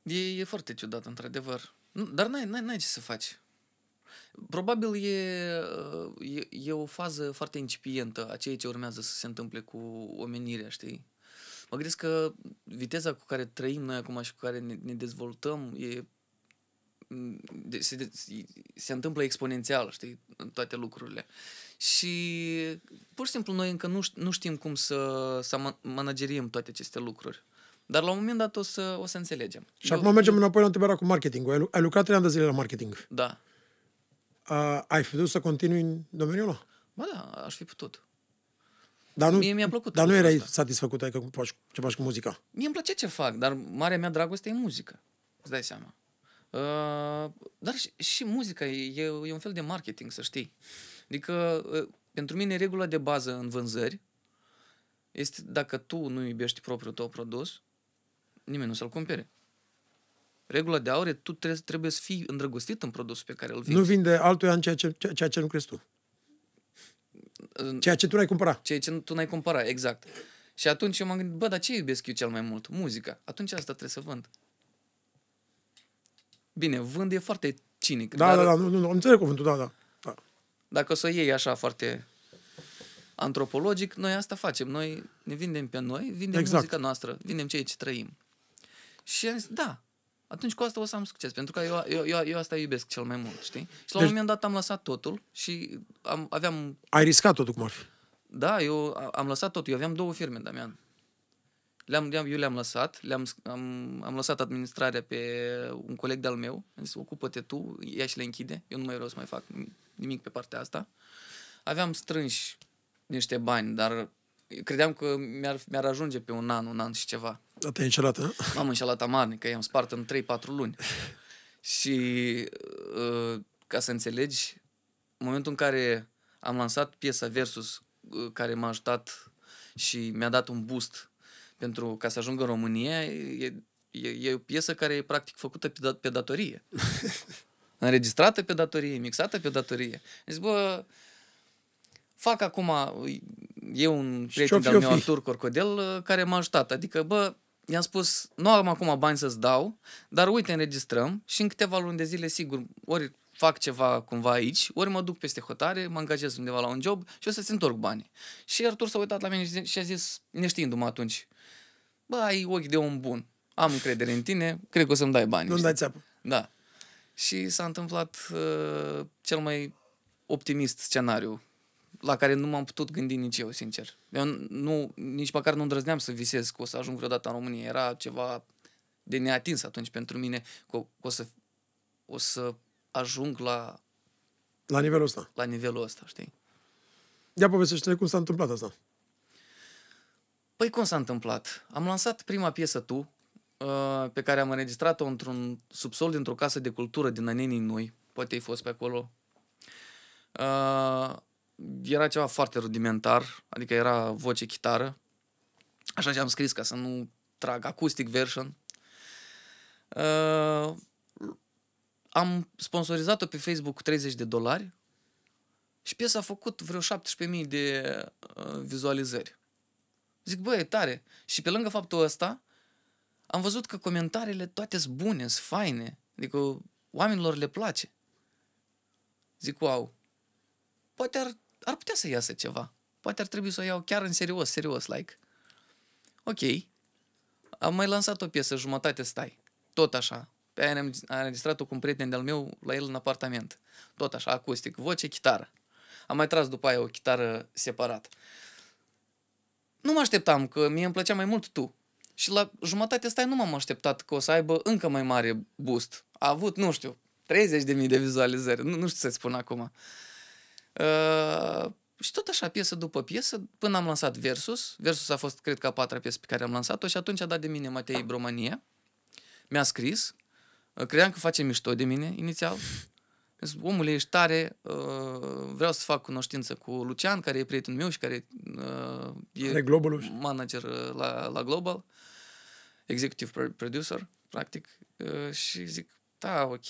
E, e foarte ciudat, într-adevăr. Dar n-ai, n-ai, n-ai ce să faci. Probabil e, e, e o fază foarte incipientă a ceea ce urmează să se întâmple cu omenirea, știi? Mă gândesc că viteza cu care trăim noi acum și cu care ne, ne dezvoltăm e se, se întâmplă exponențial, știi, în toate lucrurile. Și pur și simplu noi încă nu, nu știm cum să, să manageriem toate aceste lucruri. Dar la un moment dat o să, o să înțelegem. Și eu, acum mergem înapoi la întrebarea cu marketingul. Ai, ai lucrat trei ani de zile la marketing. Da. Uh, ai fi putut să continui în domeniul ăla? Ba da, aș fi putut. Dar nu, Mie mi-a plăcut. Dar nu erai asta. satisfăcut adică faci, ce faci cu muzica? Mie îmi place ce fac, dar marea mea dragoste e muzica. Îți dai seama. Uh, dar și, și muzica e, e, e un fel de marketing, să știi. Adică, uh, pentru mine, regula de bază în vânzări este dacă tu nu iubești propriul tău produs, nimeni nu să-l cumpere. Regula de aur e tu trebuie, trebuie să fii îndrăgostit în produsul pe care îl vinzi. Nu vinde altuia în ceea ce, ceea ce nu crezi tu. Ceea ce tu n-ai cumpărat. Ceea ce tu n-ai cumpărat, exact. Și atunci eu m-am gândit, bă, dar ce iubesc eu cel mai mult? Muzica. Atunci asta trebuie să vând. Bine, vând e foarte cinic. Da, dar... da, da, nu, nu, înțeleg cuvântul, da, da, da. Dacă o să iei așa foarte antropologic, noi asta facem. Noi ne vindem pe noi, vindem exact. muzica noastră, vindem ceea ce trăim. Și am zis, da, atunci cu asta o să am succes, pentru că eu, eu, eu, eu asta iubesc cel mai mult, știi? Și la deci, un moment dat am lăsat totul și am, aveam... Ai riscat totul cum ar fi? Da, eu am lăsat totul. Eu aveam două firme, Damian. Le-am, le-am, eu le-am lăsat, le-am, am, am lăsat administrarea pe un coleg de-al meu. Am zis, ocupă-te tu, ea și le închide. Eu nu mai vreau să mai fac nimic pe partea asta. Aveam strânși niște bani, dar credeam că mi-ar, mi-ar ajunge pe un an, un an și ceva. Dar te-ai înșelat, M-am înșelat amarnic, că i-am spart în 3-4 luni. și uh, ca să înțelegi, în momentul în care am lansat piesa Versus, uh, care m-a ajutat și mi-a dat un boost pentru ca să ajung în România, e, e, e o piesă care e practic făcută pe, da- pe datorie. înregistrată pe datorie, mixată pe datorie. Deci, bă, fac acum, e un prieten al meu, Artur Corcodel, uh, care m-a ajutat. Adică, bă, i-am spus, nu am acum bani să-ți dau, dar uite, înregistrăm și în câteva luni de zile, sigur, ori fac ceva cumva aici, ori mă duc peste hotare, mă angajez undeva la un job și o să-ți întorc banii. Și Artur s-a uitat la mine și a zis, neștiindu-mă atunci, bă, ai ochi de om bun, am încredere în tine, cred că o să-mi dai bani. Nu-mi dai țeapă. Da. Și s-a întâmplat uh, cel mai optimist scenariu la care nu m-am putut gândi nici eu, sincer. Eu nu, nici măcar nu îndrăzneam să visez că o să ajung vreodată în România. Era ceva de neatins atunci pentru mine că o, o, să, o să ajung la... La nivelul ăsta. La nivelul ăsta, știi? Ia povestește ne cum s-a întâmplat asta. Păi cum s-a întâmplat? Am lansat prima piesă Tu, uh, pe care am înregistrat-o într-un subsol dintr-o casă de cultură din Anenii Noi, poate ai fost pe acolo. Uh, era ceva foarte rudimentar, adică era voce, chitară. Așa ce am scris ca să nu trag acoustic version. Uh, am sponsorizat-o pe Facebook cu 30 de dolari și piesa a făcut vreo 17.000 de uh, vizualizări. Zic, băi, e tare. Și pe lângă faptul ăsta, am văzut că comentariile toate sunt bune, sunt faine. Adică oamenilor le place. Zic, wow, poate ar ar putea să iasă ceva. Poate ar trebui să o iau chiar în serios, serios, like. Ok. Am mai lansat o piesă, jumătate stai. Tot așa. Pe aia am înregistrat-o cu un prieten de-al meu la el în apartament. Tot așa, acustic, voce, chitară. Am mai tras după aia o chitară separat. Nu mă așteptam, că mie îmi plăcea mai mult tu. Și la jumătate stai nu m-am așteptat că o să aibă încă mai mare boost. A avut, nu știu, 30.000 de vizualizări. Nu, nu știu să-ți spun acum. Uh, și tot așa, piesă după piesă, până am lansat Versus. Versus a fost, cred că, a patra piesă pe care am lansat-o și atunci a dat de mine Matei Bromania. Mi-a scris. Uh, credeam că face mișto de mine, inițial. Zis, omule, ești tare, uh, vreau să fac cunoștință cu Lucian, care e prietenul meu și care e Are manager la, la Global, executive producer, practic. și zic, da, ok,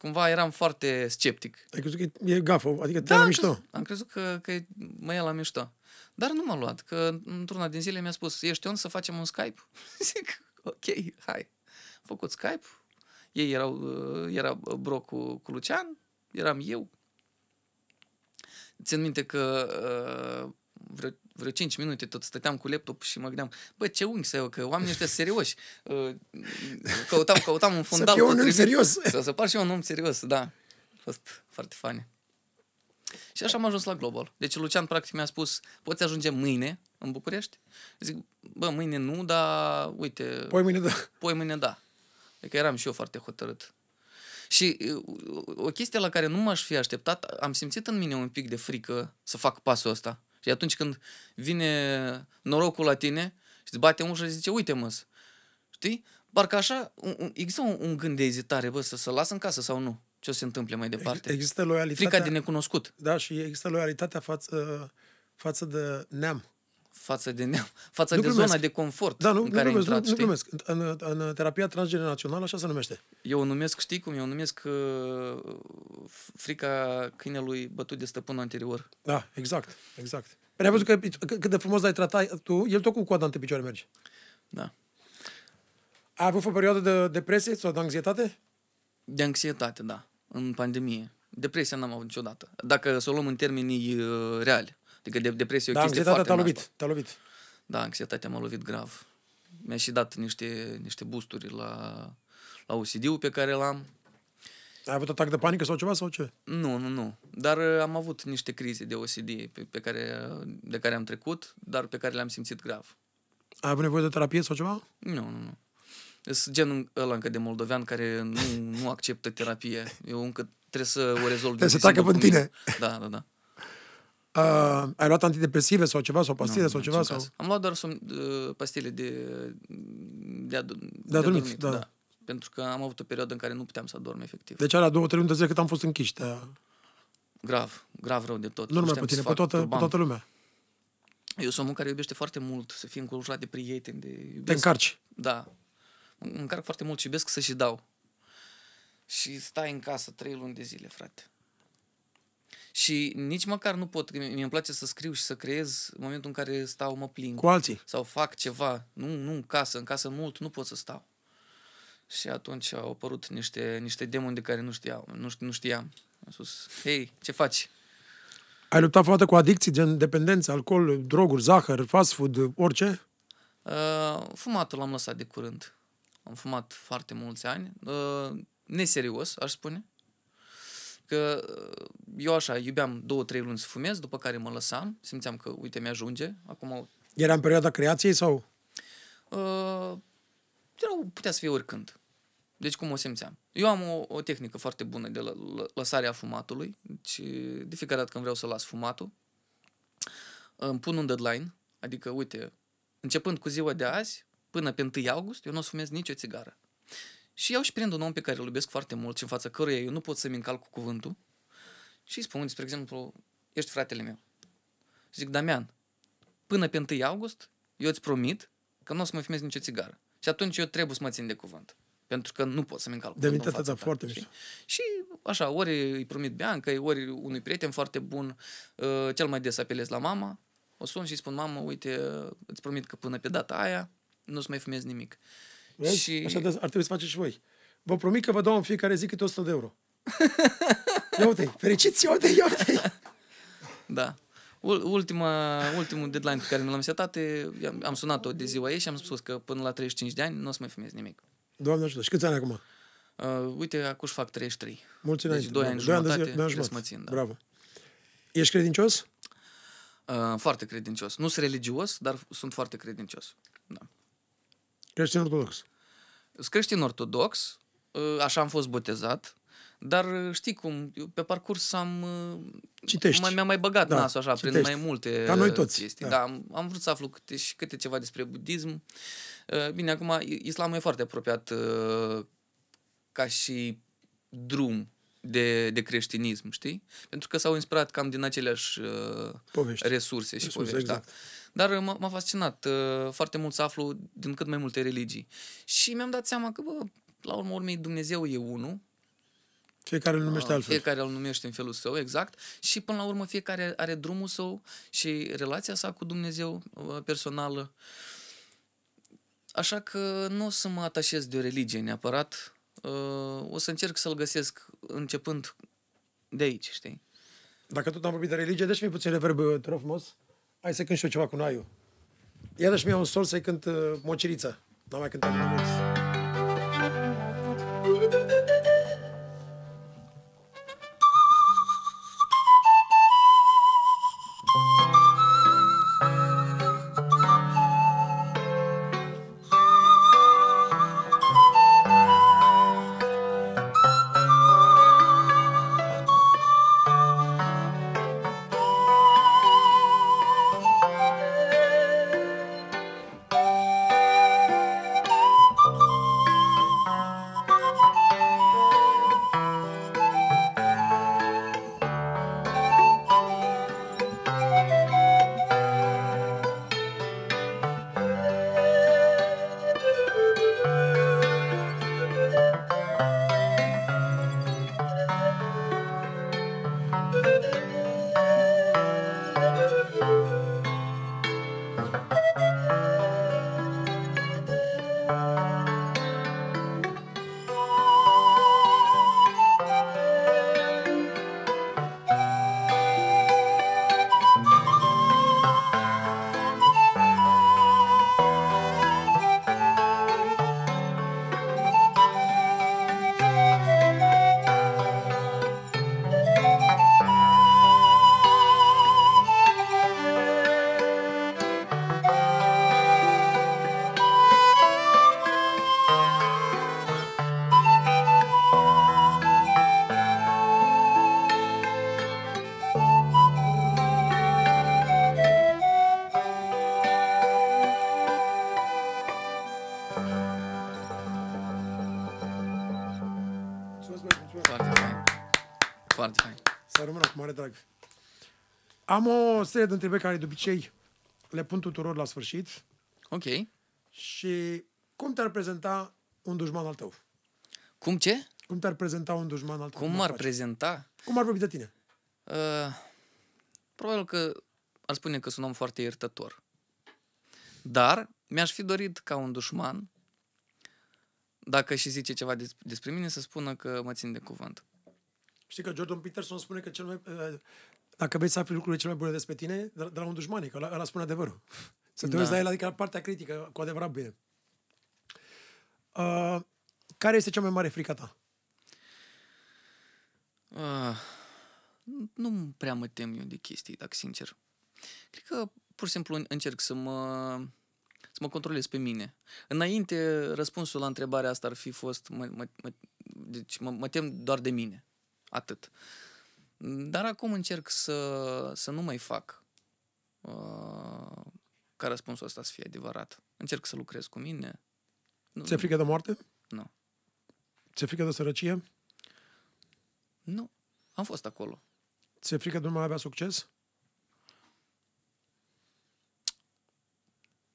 cumva eram foarte sceptic. Ai crezut că e gafă, adică te da, la mișto? Crezut, am crezut că, că mă ia la mișto. Dar nu m-a luat, că într-una din zile mi-a spus, ești on să facem un Skype? Zic, ok, hai. Am făcut Skype, ei erau, uh, era Bro cu, cu Lucian, eram eu. Țin minte că uh, vreo vreo 5 minute tot stăteam cu laptop și mă gândeam, bă, ce unghi să eu, că oamenii ăștia serioși. Uh, căutam, căutam un fundal. Să fiu un om serios. Să, să par și eu un om serios, da. A fost foarte fain. Și așa am ajuns la Global. Deci Lucian practic mi-a spus, poți ajunge mâine în București? Zic, bă, mâine nu, dar uite... Poi mâine da. Poi mâine da. Adică eram și eu foarte hotărât. Și uh, o chestie la care nu m-aș fi așteptat, am simțit în mine un pic de frică să fac pasul ăsta. Și atunci când vine norocul la tine și îți bate ușa și zice, uite mă știi? Parcă așa, un, un, există un, un gând de ezitare, bă, să se las în casă sau nu? Ce o se întâmple mai departe? Există loialitatea... Frica de necunoscut. Da, și există loialitatea față, față de neam față de, neam, față de zona de confort da, nu, în nu care glumesc, intrat, nu, știi? nu glumesc. În, în terapia transgenerațională așa se numește. Eu o numesc, știi cum? Eu o numesc uh, frica câinelui bătut de stăpân anterior. Da, exact, exact. Păi ai văzut că cât de frumos l-ai tratat tu, el tot cu coada între picioare merge. Da. Ai avut o perioadă de depresie sau de anxietate? De anxietate, da, în pandemie. Depresia n-am avut niciodată, dacă să o luăm în termenii uh, reali. Adică de, depresie da, e o da, chestie foarte te-a lovit, te-a lovit. Da, anxietatea m-a lovit grav. Mi-a și dat niște, niște boosturi la, la OCD-ul pe care l-am. Ai avut atac de panică sau ceva sau ce? Nu, nu, nu. Dar uh, am avut niște crize de OCD pe, pe care, de care am trecut, dar pe care le-am simțit grav. Ai avut nevoie de terapie sau ceva? Nu, nu, nu. Sunt genul ăla încă de moldovean care nu, nu acceptă terapie. Eu încă trebuie să o rezolv. Trebuie să tacă pe tine. Da, da, da. Uh, ai luat antidepresive sau ceva, sau pastile nu, sau ceva? Sau... Am luat doar sum, uh, pastile de, de, a, de, de adormit, adormit, da. da. Pentru că am avut o perioadă în care nu puteam să adorm efectiv. Deci alea două, trei luni de zile cât am fost închiși. Da. Grav, grav rău de tot. Nu numai pe tine, pe toată, pe toată lumea. Eu sunt un care iubește foarte mult să fii înconjurat de prieteni. De... Iubesc. Te încarci. Da. Încarc foarte mult și iubesc să și dau. Și stai în casă trei luni de zile, frate. Și nici măcar nu pot, mi îmi place să scriu și să creez în momentul în care stau, mă plin. Cu alții. Sau fac ceva. Nu, nu în casă, în casă mult, nu pot să stau. Și atunci au apărut niște, niște demoni de care nu știam. Nu, știam, nu știam. Am spus, hei, ce faci? Ai luptat foarte cu adicții, gen dependență, alcool, droguri, zahăr, fast food, orice? Uh, fumatul l-am lăsat de curând. Am fumat foarte mulți ani. Uh, neserios, aș spune că uh, eu așa iubeam două, trei luni să fumez, după care mă lăsam, simțeam că, uite, mi-ajunge. Acum... Era în perioada creației sau? Uh, erau, putea să fie oricând. Deci cum o simțeam? Eu am o, o tehnică foarte bună de lă, lă, lăsarea fumatului. Deci, de fiecare dată când vreau să las fumatul, îmi pun un deadline, adică, uite, începând cu ziua de azi, până pe 1 august, eu nu o să fumez nicio țigară. Și eu și prind un om pe care îl iubesc foarte mult și în fața căruia eu nu pot să-mi încalc cu cuvântul și îi spun, spre exemplu, ești fratele meu. zic, Damian, până pe 1 august, eu îți promit că nu o să mă fumez nicio țigară. Și atunci eu trebuie să mă țin de cuvânt. Pentru că nu pot să-mi încalc De mintea ta, ta, foarte mișto. Și așa, ori îi promit Bianca, ori unui prieten foarte bun, ă, cel mai des apelez la mama, o sun și spun, mamă, uite, îți promit că până pe data aia nu o să mai fumez nimic. Vezi? Și... Așa ar trebui să faceți și voi. Vă promit că vă dau în fiecare zi câte 100 de euro. Ia uite fericiți, ia uite ia uite Da. Ultima, ultimul deadline pe care mi l-am setat, am sunat-o de ziua ei și am spus că până la 35 de ani nu o să mai fumez nimic. Doamne ajută. Și câți ani acum? Uh, uite, acum fac 33. Mulți deci, 2 ani jumătate, de, de ani să mă țin. Da. Bravo. Ești credincios? Uh, foarte credincios. Nu sunt religios, dar sunt foarte credincios. Da. Creștin ortodox. Sunt creștin ortodox, ă, așa am fost botezat, dar ă, știi cum, eu pe parcurs am... Ă, citești. Mi-am mai băgat da, nasul așa, citești. prin mai multe Ca noi toți. chestii. Da. da am, am vrut să aflu câte, și câte ceva despre budism. Bine, acum, islamul e foarte apropiat ca și drum de, de creștinism, știi? Pentru că s-au inspirat cam din aceleași uh, povești. resurse și resurse, povești. Da. Exact. Da. Dar uh, m-a, fascinat uh, foarte mult să aflu din cât mai multe religii. Și mi-am dat seama că, bă, la urmă urmei, Dumnezeu e unul. Fiecare îl numește ah, altfel. Fiecare îl numește în felul său, exact. Și până la urmă fiecare are drumul său și relația sa cu Dumnezeu uh, personală. Așa că nu o să mă atașez de o religie neapărat. Uh, o să încerc să-l găsesc începând de aici, știi? Dacă tot am vorbit de religie, deși mi puțin reverb, te rog frumos hai să cânt și eu ceva cu Naiu. Iarăși mi-a un sol să-i cânt uh, Mocirița. N-am mai cântat mai mult. Am o serie de întrebări care de obicei le pun tuturor la sfârșit. Ok. Și cum te-ar prezenta un dușman al tău? Cum ce? Cum te-ar prezenta un dușman al tău? Cum m-ar prezenta? Cum ar vorbi de tine? Uh, probabil că ar spune că sunt un om foarte iertător. Dar mi-aș fi dorit ca un dușman, dacă și zice ceva despre mine, să spună că mă țin de cuvânt. Știi că Jordan Peterson spune că cel mai, uh, dacă vei să afli lucrurile cele mai bune despre tine, de, de la un dușman, că ăla, spune adevărul. Să te da. uiți la el, adică partea critică, cu adevărat bine. Uh, care este cea mai mare frică ta? Uh, nu prea mă tem eu de chestii, dacă sincer. Cred că pur și simplu încerc să mă, să mă controlez pe mine. Înainte, răspunsul la întrebarea asta ar fi fost mă, mă, mă, deci mă, mă tem doar de mine. Atât. Uh, dar acum încerc să, să nu mai fac uh, ca răspunsul ăsta să fie adevărat. Încerc să lucrez cu mine. Ți-e frică de moarte? Nu. Ți-e frică de sărăcie? Nu. Am fost acolo. Ți-e frică de nu mai avea succes?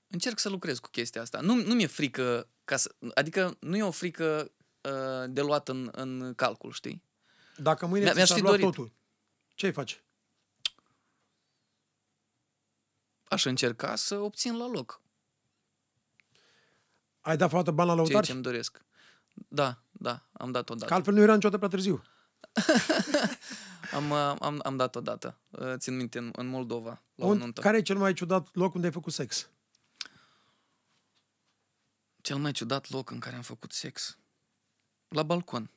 Încerc să lucrez cu chestia asta. Nu, nu mi-e frică, ca să, adică nu e o frică uh, de luat în, în calcul, știi? Dacă mâine mi-aș ți-ar lua dorit. totul, ce ai face? Aș încerca să obțin la loc Ai dat foarte bani la ceea ce îmi doresc. Da, da, am dat o Că altfel nu era niciodată prea târziu. Am, am, am dat o dată. Uh, țin minte, în, în Moldova, la o nuntă. care e cel mai ciudat loc unde ai făcut sex? Cel mai ciudat loc în care am făcut sex. La balcon.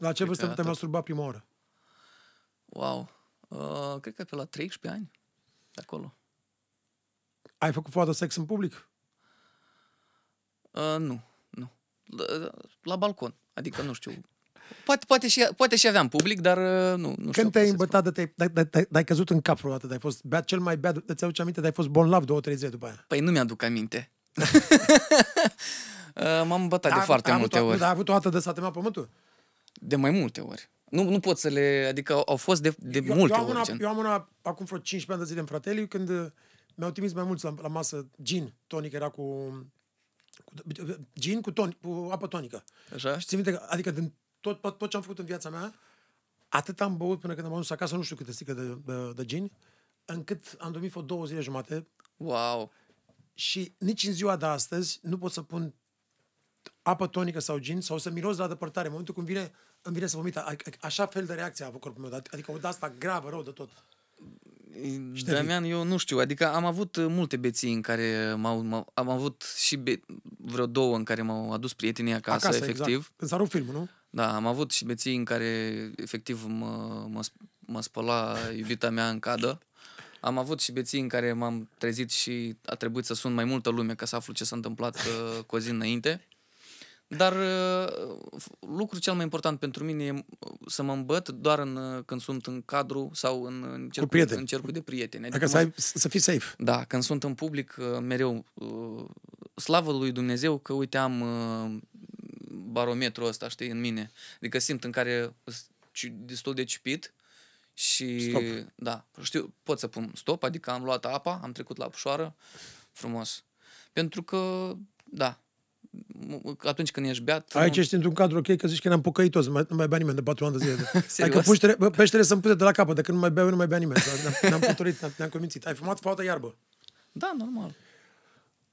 La ce vârstă te-ai masturbat prima oară? Wow! Uh, cred că pe la 13 ani, de acolo. Ai făcut foarte sex în public? Uh, nu, nu. La, uh, la balcon. Adică, nu știu, Poate, poate, și, poate și aveam public, dar uh, nu, nu Când te-ai îmbătat, de te-ai, de, de, de, căzut în cap vreodată, de ai fost bea, cel mai bea, îți aduce aminte, de ai fost bolnav două, trei zile după aia. Păi nu mi-aduc aminte. Uh, m-am îmbătat de foarte a multe avut, ori. Dar ai avut o dată de s-a pământul? De mai multe ori. Nu, nu pot să le... Adică au, fost de, de eu, multe eu am ori. Una, gen. eu am una acum vreo 15 ani de zile în frateliu când uh, mi-au trimis mai mulți la, la masă gin. Tonic era cu... cu gin cu, ton, cu apă tonică. Așa? Și minte că, adică din tot, tot, tot ce am făcut în viața mea, atât am băut până când am ajuns acasă, nu știu câte sticle de, de, de gin, încât am dormit vreo două zile jumate. Wow! Și nici în ziua de astăzi nu pot să pun apă tonică sau gin sau să miros la depărtare. În momentul când vine îmi vine să vomit. A, așa fel de reacție a avut corpul meu. Adică o da, de asta gravă, rău de tot. Mm, Șterii. Damian, eu nu știu, adică am avut uh, multe beții în care m-au, am avut și be- vreo două în care m-au adus prietenii acasă, acasă exact. efectiv. Exact. Când s-a rupt filmul, nu? Da, am avut și beții în care efectiv mă, mă, mă spăla iubita mea în cadă. Am avut și beții în care m-am trezit și a trebuit să sun mai multă lume ca să aflu ce s-a întâmplat uh, cu o zi înainte. Dar uh, lucrul cel mai important pentru mine e uh, să mă îmbăt doar în, uh, când sunt în cadru sau în, în, cercul, în cercul de prieteni. Adică, adică să, ai, să fii safe. Da, când sunt în public, mereu slavă lui Dumnezeu că, uite, am barometrul ăsta, știi, în mine. Adică simt în care destul de cipit și... Stop. Da, știu, pot să pun stop, adică am luat apa, am trecut la pușoară, frumos. Pentru că, da, atunci când ești beat... Aici nu... ești într-un cadru ok că zici că ne-am păcăit toți, nu mai, bea nimeni de patru ani de zile. adică că puștere, bă, peștere să-mi pute de la capăt, de când nu mai beau, nu mai bea nimeni. Ne-am, ne ne-am, ne Ai fumat foarte iarbă? Da, normal.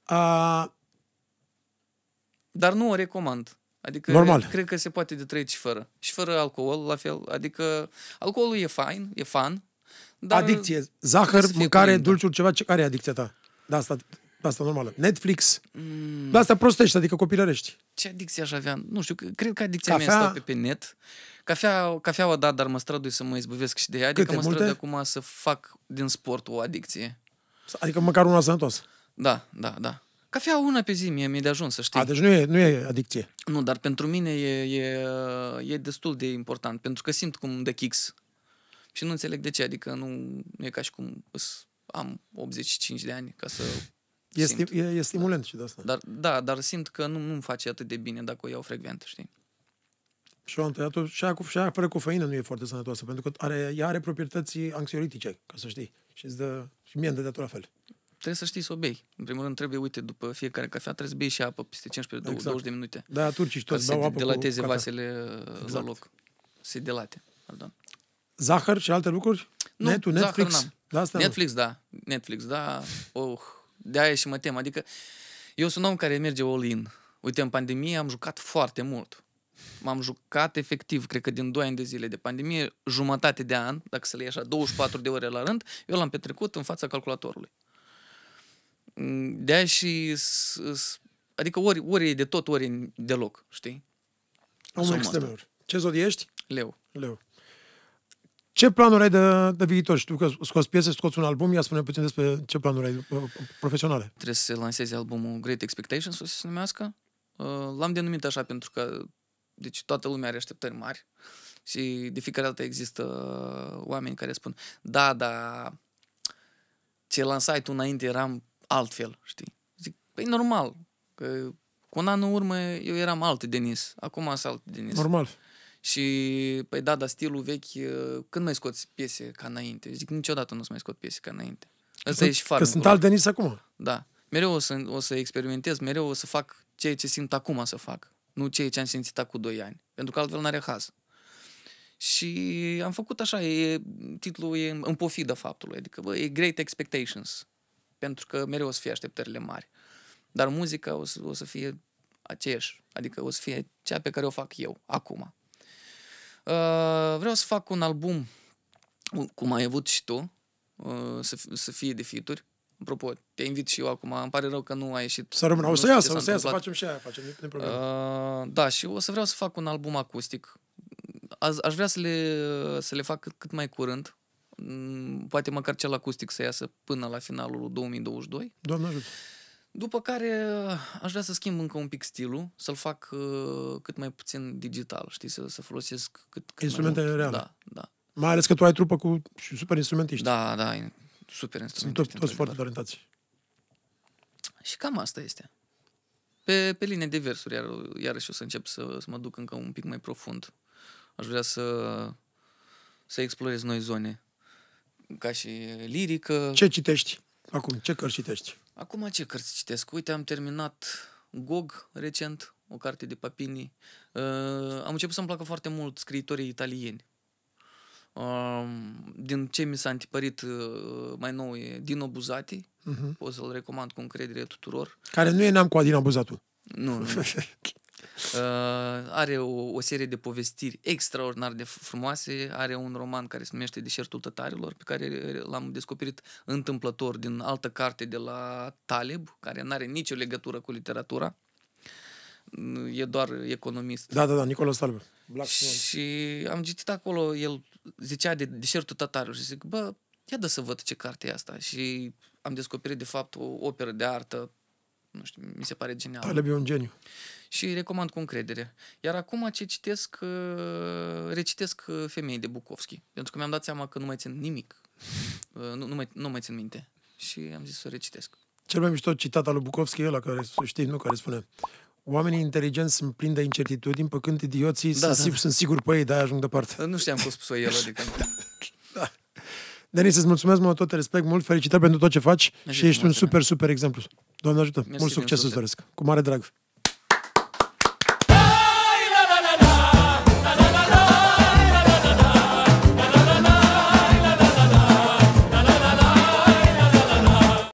A... Dar nu o recomand. Adică Normal. cred că se poate de trăit și fără. Și fără alcool, la fel. Adică alcoolul e fain, e fan. Dar Adicție. Zahăr, mâncare, dulciuri, ceva. Ce, care e adicția ta? Da, asta Asta normală. Netflix. Mm. Dar asta prostești, adică copilărești. Ce adicție aș avea? Nu știu, cred că adicția Cafea... mea este pe, net. Cafea, cafea o dat, dar mă strădui să mă izbăvesc și de ea. Adică Câte, mă strădui multe? acum să fac din sport o adicție. Adică măcar una sănătoasă. Da, da, da. Cafea una pe zi mie mi-e de ajuns, să știi. A, deci nu e, nu e adicție. Nu, dar pentru mine e, e, e destul de important, pentru că simt cum de kicks. Și nu înțeleg de ce, adică nu, nu e ca și cum am 85 de ani ca să E, simt, e, e stimulant da. și de asta. Dar, da, dar simt că nu, nu-mi face atât de bine dacă o iau frecvent, știi? Și am tăiat-o și aia, cu, și aia fără cofeină nu e foarte sănătoasă, pentru că are, ea are proprietăți anxiolitice, ca să știi. Și, îți dă, și mie îmi dă la fel. Trebuie să știi să o bei. În primul rând trebuie, uite, după fiecare cafea trebuie să bei și apă peste 15-20 exact. de minute. Da, turcii toți beau apă delateze vasele uh, exact. la loc. Se delate. Pardon. Zahăr și alte lucruri? Nu, Netul, Netflix? Zahăr Da, asta Netflix, nu. da. Netflix, da. Oh, de aia și mă tem. Adică eu sunt un om care merge all-in. Uite, în pandemie am jucat foarte mult. M-am jucat efectiv, cred că din 2 ani de zile de pandemie, jumătate de an, dacă să le iei așa, 24 de ore la rând, eu l-am petrecut în fața calculatorului. De aia și... Adică ori, ori e de tot, ori e deloc, știi? Omul exterior. Ce zodie ești? Leu. Leu. Ce planuri ai de, de viitor? Știu că scoți piese, scoți un album, ia spune puțin despre ce planuri ai uh, profesionale. Trebuie să lansezi albumul Great Expectations, o să se numească. Uh, l-am denumit așa pentru că deci toată lumea are așteptări mari și de fiecare dată există oameni care spun da, da, ce lansai tu înainte eram altfel, știi? Zic, păi normal, că cu un an în urmă eu eram alt Denis, acum sunt alt Denis. Normal. Și, păi da, dar stilul vechi, când mai scoți piese ca înainte? Zic, niciodată nu o să mai scot piese ca înainte. Asta păi e și farmecul. Că sunt alt Denis acum. Da. Mereu o să, o să experimentez, mereu o să fac ceea ce simt acum să fac. Nu ceea ce am simțit acum 2 ani. Pentru că altfel n-are haz. Și am făcut așa, e, titlul e în pofidă faptului, adică bă, e Great Expectations, pentru că mereu o să fie așteptările mari. Dar muzica o să, o să fie aceeași, adică o să fie cea pe care o fac eu, acum. Uh, vreau să fac un album, uh, cum ai avut și tu, uh, să, să fie de fituri. Apropo, te invit și eu acum, îmi pare rău că nu ai ieșit. Să rămână, o să iasă, o să iasă, facem și aia, facem, Uh, da, și o să vreau să fac un album acustic. A, aș vrea să le, să le fac cât, cât mai curând, mm, poate măcar cel acustic să iasă până la finalul 2022. Doamne ajută! După care uh, aș vrea să schimb încă un pic stilul, să-l fac uh, cât mai puțin digital, știi, să, să folosesc cât, cât Instrumente mai mult. reale. Da, da. Mai ales că tu ai trupă cu super instrumentiști. Da, da, super instrumentiști. Sunt tot, toți foarte talentați. Și cam asta este. Pe, pe linie de versuri, iar, iarăși o să încep să, să mă duc încă un pic mai profund. Aș vrea să, să explorez noi zone, ca și lirică. Ce citești acum? Ce cărți citești? Acum ce cărți citesc? Uite, am terminat Gog recent, o carte de Papini. Uh, am început să-mi placă foarte mult scriitorii italieni. Uh, din ce mi s-a antipărit uh, mai nou e Dino Buzati. Uh-huh. Pot să-l recomand cu încredere tuturor. Care nu e n-am cu Adina Buzatu. Nu, nu. Uh, are o, o serie de povestiri extraordinar de frumoase, are un roman care se numește Deșertul tătarilor, pe care uh, l-am descoperit întâmplător din altă carte de la Taleb, care nu are nicio legătură cu literatura. Mm, e doar economist. Da, da, da, Nicolae Taleb. Black Și am citit acolo, el zicea de Deșertul tătarilor și zic, bă, ia da să văd ce carte e asta. Și am descoperit, de fapt, o operă de artă, nu știu, mi se pare genial. Taleb e un geniu. Uh, și îi recomand cu încredere. Iar acum ce citesc, uh, recitesc uh, femei de Bukovski, pentru că mi-am dat seama că nu mai țin nimic, uh, nu, nu, mai, nu mai țin minte și am zis să recitesc. Cel mai mișto citat al lui Bukovski e ăla care, știi, nu, care spune Oamenii inteligenți sunt plini de incertitudini, pe când idioții da, sunt, da, da. sunt siguri pe ei, de-aia ajung departe. Nu știam cum spus-o el, adică... da. Denis, îți mulțumesc mult, tot te respect mult, felicitări pentru tot ce faci Mersi și ești un super, super exemplu. Doamne ajută, Mersi mult succes îți doresc, cu mare drag.